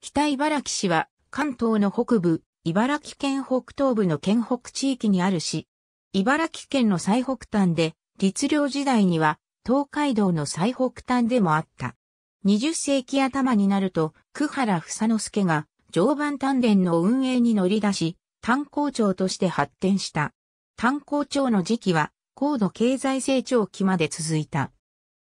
北茨城市は関東の北部、茨城県北東部の県北地域にある市。茨城県の最北端で、律令時代には東海道の最北端でもあった。20世紀頭になると、久原房之助が常磐丹田の運営に乗り出し、炭鉱町として発展した。炭鉱町の時期は高度経済成長期まで続いた。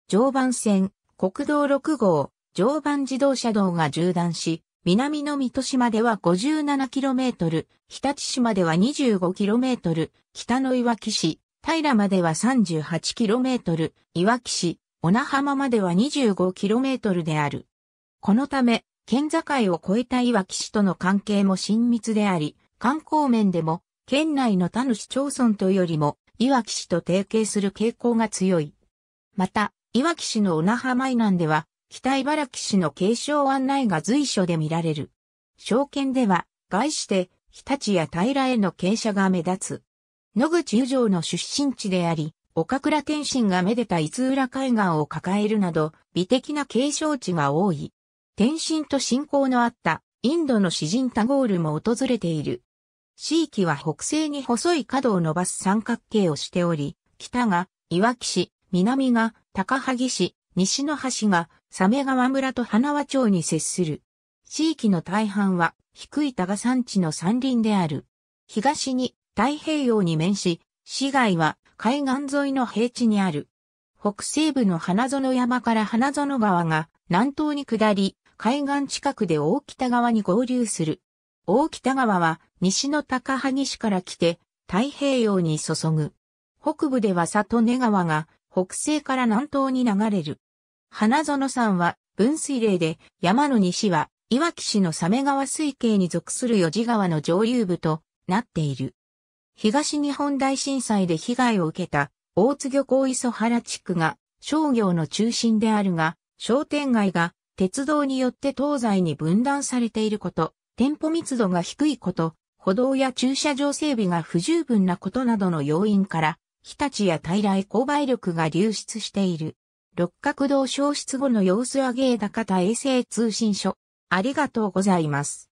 常磐線、国道6号、常磐自動車道が縦断し、南の三市島では 57km、日立市までは 25km、北のいわき市、平までは 38km、いわき市、小名浜までは 25km である。このため、県境を越えたいわき市との関係も親密であり、観光面でも、県内の他の市町村とよりも、いわき市と提携する傾向が強い。また、いわき市の小名浜以南では、北茨城市の継承案内が随所で見られる。証券では、外して、日立や平への傾斜が目立つ。野口祐城の出身地であり、岡倉天心がめでた伊豆浦海岸を抱えるなど、美的な継承地が多い。天心と信仰のあった、インドの詩人タゴールも訪れている。地域は北西に細い角を伸ばす三角形をしており、北が、いわき市、南が、高萩市、西の端が、サメ川村と花輪町に接する。地域の大半は低い多賀山地の山林である。東に太平洋に面し、市街は海岸沿いの平地にある。北西部の花園山から花園川が南東に下り、海岸近くで大北川に合流する。大北川は西の高萩市から来て太平洋に注ぐ。北部では里根川が北西から南東に流れる。花園山は分水嶺で山の西は、いわき市の鮫川水系に属する四字川の上流部となっている。東日本大震災で被害を受けた大津漁港磯原地区が商業の中心であるが、商店街が鉄道によって東西に分断されていること、店舗密度が低いこと、歩道や駐車場整備が不十分なことなどの要因から、日立や平来購買力が流出している。六角堂消失後の様子上げ高田衛星通信所。ありがとうございます。